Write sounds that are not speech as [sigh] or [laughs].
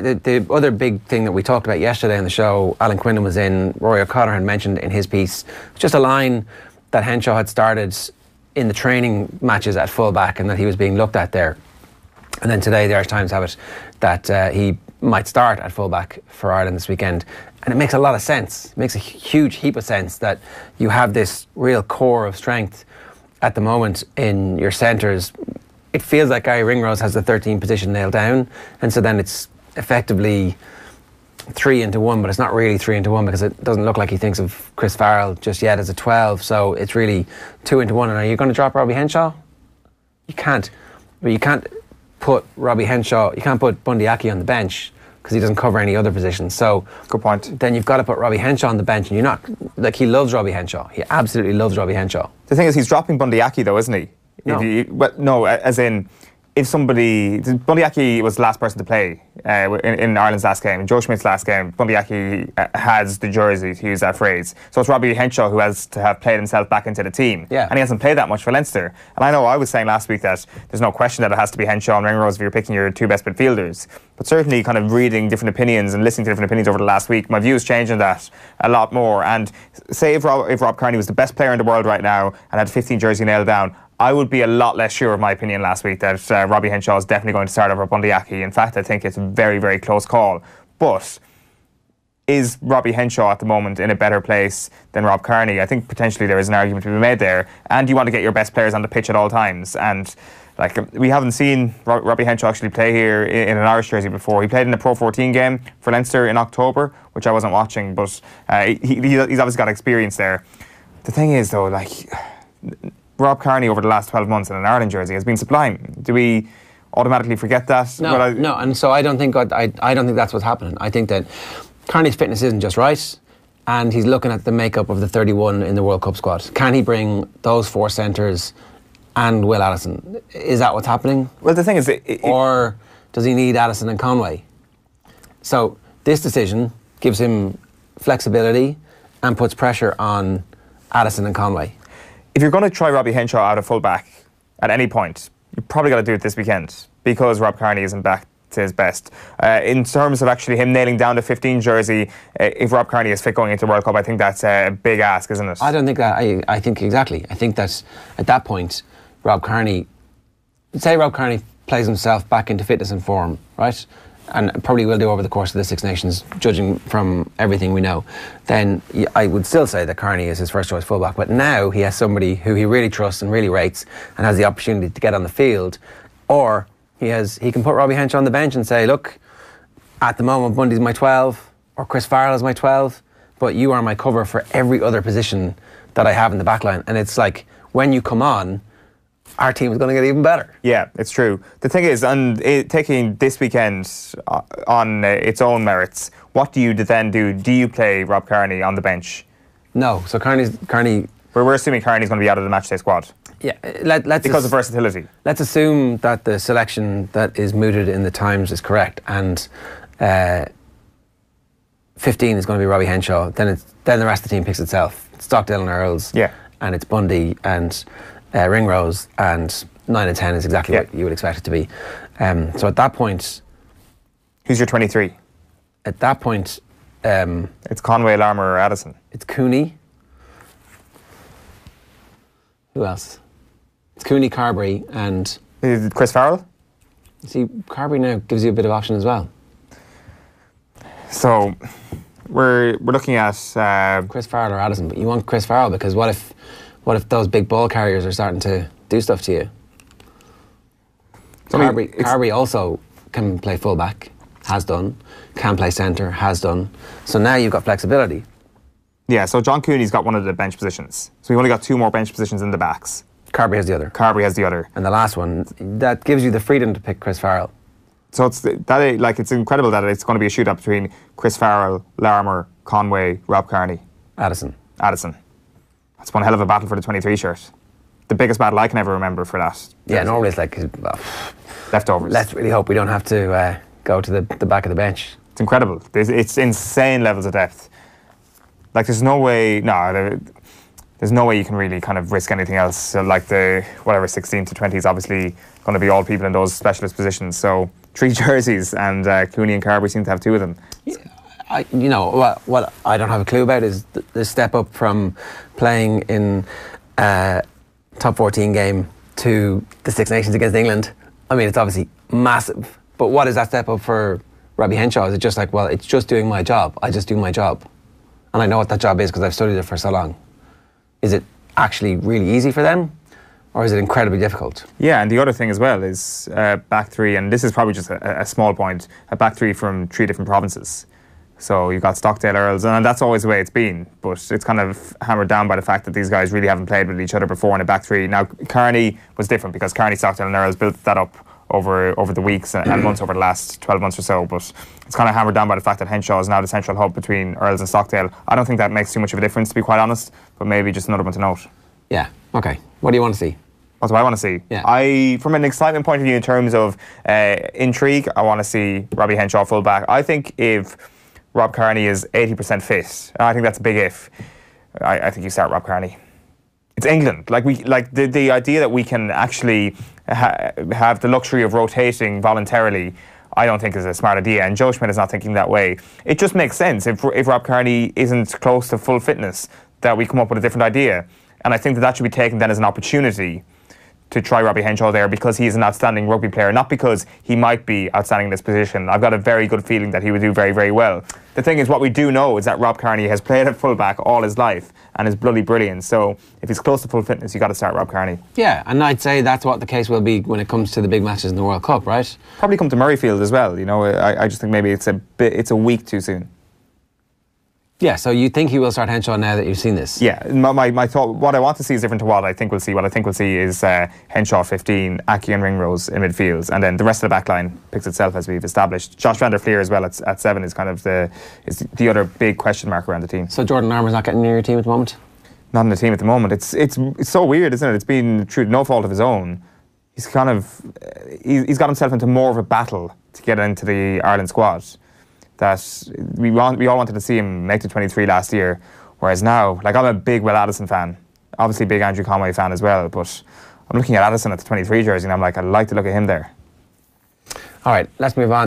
the, the, other big thing that we talked about yesterday on the show, Alan Quinlan was in, Roy O'Connor had mentioned in his piece, just a line that Henshaw had started in the training matches at fullback and that he was being looked at there. And then today, the Irish Times have it that uh, he might start at fullback for Ireland this weekend. And it makes a lot of sense. It makes a huge heap of sense that you have this real core of strength at the moment in your centres. It feels like Gary Ringrose has the 13 position nailed down. And so then it's effectively three into one, but it's not really three into one because it doesn't look like he thinks of Chris Farrell just yet as a 12. So it's really two into one. And are you going to drop Robbie Henshaw? You can't. But you can't put Robbie Henshaw, you can't put Bundyaki on the bench because he doesn't cover any other positions. So good point. Then you've got to put Robbie Henshaw on the bench, and you're not like he loves Robbie Henshaw. He absolutely loves Robbie Henshaw. The thing is, he's dropping Bundyaki though, isn't he? No, you, well, no, as in if somebody Bundyaki was the last person to play uh, in, in, Ireland's last game, in Joe Schmidt's last game, Bundyaki uh, has the jersey to use that phrase. So it's Robbie Henshaw who has to have played himself back into the team, yeah. and he hasn't played that much for Leinster. And I know I was saying last week that there's no question that it has to be Henshaw and Ringrose if you're picking your two best midfielders. But certainly, kind of reading different opinions and listening to different opinions over the last week, my view is changing that a lot more. And say if Rob, if Rob Kearney was the best player in the world right now and had 15 jersey nailed down, I would be a lot less sure of my opinion last week that uh, Robbie Henshaw is definitely going to start over Bundyaki. In fact, I think it's a very, very close call. But is Robbie Henshaw at the moment in a better place than Rob Kearney? I think potentially there is an argument to be made there. And you want to get your best players on the pitch at all times. And like we haven't seen Robbie Henshaw actually play here in an Irish jersey before. He played in the Pro 14 game for Leinster in October, which I wasn't watching, but uh, he, he's obviously got experience there. The thing is, though, like Rob Carney over the last 12 months in an Ireland jersey has been sublime. Do we automatically forget that? No, well, I, no. And so I don't think I, I don't think that's what's happening. I think that Carney's fitness isn't just right. And he's looking at the makeup of the 31 in the World Cup squad. Can he bring those four centres and Will Allison? Is that what's happening? Well, the thing is, it, it, or does he need Allison and Conway? So this decision gives him flexibility and puts pressure on Addison and Conway if you're going to try Robbie Henshaw out of fullback at any point, you're probably going to do it this weekend because Rob Carney isn't back to his best. Uh, in terms of actually him nailing down the 15 jersey, uh, if Rob Carney is fit going into World Cup, I think that's a big ask, isn't it? I don't think that. I, I think exactly. I think that at that point, Rob Carney, say Rob Carney plays himself back into fitness and form, right? and probably will do over the course of the Six Nations, judging from everything we know, then I would still say that Carney is his first choice fullback. But now he has somebody who he really trusts and really rates and has the opportunity to get on the field, or he has he can put Robbie Hench on the bench and say, look, at the moment Bundy's my 12 or Chris Farrell is my 12, but you are my cover for every other position that I have in the back line. And it's like when you come on our team is going to get even better. Yeah, it's true. The thing is, on it, taking this weekend uh, on uh, its own merits, what do you then do? Do you play Rob Kearney on the bench? No. So Kearney's, Kearney. We're, we're assuming Kearney's going to be out of the matchday squad. Yeah, let, us because of versatility. Let's assume that the selection that is mooted in the Times is correct, and uh, 15 is going to be Robbie Henshaw. Then it's then the rest of the team picks itself. It's Stockdale and Earls. Yeah, and it's Bundy and uh, ring rose and nine and ten is exactly yeah. what you would expect it to be. Um, so at that point, who's your twenty-three? At that point, um, it's Conway, Larmer, or Addison. It's Cooney. Who else? It's Cooney, Carberry, and is Chris Farrell. See, Carberry now gives you a bit of option as well. So we're we're looking at uh, Chris Farrell or Addison, but you want Chris Farrell because what if what if those big ball carriers are starting to do stuff to you? I mean, also can play fullback, has done, can play centre, has done. So now you've got flexibility. Yeah, so John Cooney's got one of the bench positions. So we've only got two more bench positions in the backs. Carby has the other. Carby has the other. And the last one, that gives you the freedom to pick Chris Farrell. So it's that like it's incredible that it's going to be a shootout between Chris Farrell, Larimer, Conway, Rob Carney, Addison. Addison. That's one hell of a battle for the 23 shirt. The biggest battle I can ever remember for that. Yeah, normally it's like well, uh, leftovers. Let's really hope we don't have to uh, go to the, the back of the bench. It's incredible. it's insane levels of depth. Like there's no way. No, there, there's no way you can really kind of risk anything else. So like the whatever 16 to 20 is obviously going to be all people in those specialist positions. So three [laughs] jerseys, and uh, Cooney and Carberry seem to have two of them. I, you know, what, what I don't have a clue about is the, the step up from playing in uh, top 14 game to the Six Nations against England. I mean, it's obviously massive, but what is that step up for Robbie Henshaw? Is it just like, well, it's just doing my job. I just do my job. And I know what that job is because I've studied it for so long. Is it actually really easy for them? or is it incredibly difficult? Yeah, and the other thing as well is uh, back three, and this is probably just a, a, small point, a back three from three different provinces. So you've got Stockdale Earls, and that's always the way it's been. But it's kind of hammered down by the fact that these guys really haven't played with each other before in a back three. Now Kearney was different because Kearney, Stockdale, and Earls built that up over over the weeks and, months over the last 12 months or so. But it's kind of hammered down by the fact that Henshaw is now the central hub between Earls and Stockdale. I don't think that makes too much of a difference, to be quite honest. But maybe just another one to note. Yeah. Okay. What do you want to see? What do I want to see? Yeah. I, from an excitement point of view, in terms of uh, intrigue, I want to see Robbie Henshaw fullback. I think if Rob Carney is 80% fit. I think that's a big if. I, I think you start Rob Carney. It's England. Like we, like the, the idea that we can actually ha have the luxury of rotating voluntarily, I don't think is a smart idea. And Joe Schmidt is not thinking that way. It just makes sense if, if Rob Carney isn't close to full fitness that we come up with a different idea. And I think that that should be taken then as an opportunity to try Robbie Henshaw there because he's an outstanding rugby player, not because he might be outstanding in this position. I've got a very good feeling that he would do very, very well. The thing is, what we do know is that Rob Carney has [laughs] played at fullback all his life and is bloody brilliant. So if he's close to full fitness, you've got to start Rob Carney. Yeah, and I'd say that's what the case will be when it comes to the big matches in the World Cup, right? Probably come to Murrayfield as well. You know, I, I just think maybe it's a bit, it's a week too soon. Yeah, so you think he will start Henshaw now that you've seen this? Yeah, my, my, my, thought, what I want to see is different to what I think we'll see. What I think we'll see is uh, Henshaw 15, Aki and Ringrose in midfield, and then the rest of the back line picks itself as we've established. Josh Vanderfleer as well at, at seven is kind of the is the other big question mark around the team. So Jordan Armour's not getting near your team at the moment? Not in the team at the moment. It's, it's, it's so weird, isn't it? It's been to no fault of his own. He's kind of, uh, he's got himself into more of a battle to get into the Ireland squad that we, want, we all wanted to see him make the 23 last year. Whereas now, like I'm a big Will Addison fan, obviously big Andrew Conway fan as well, but I'm looking at Addison at the 23 jersey and I'm like, I'd like to look at him there. All right, let's move on.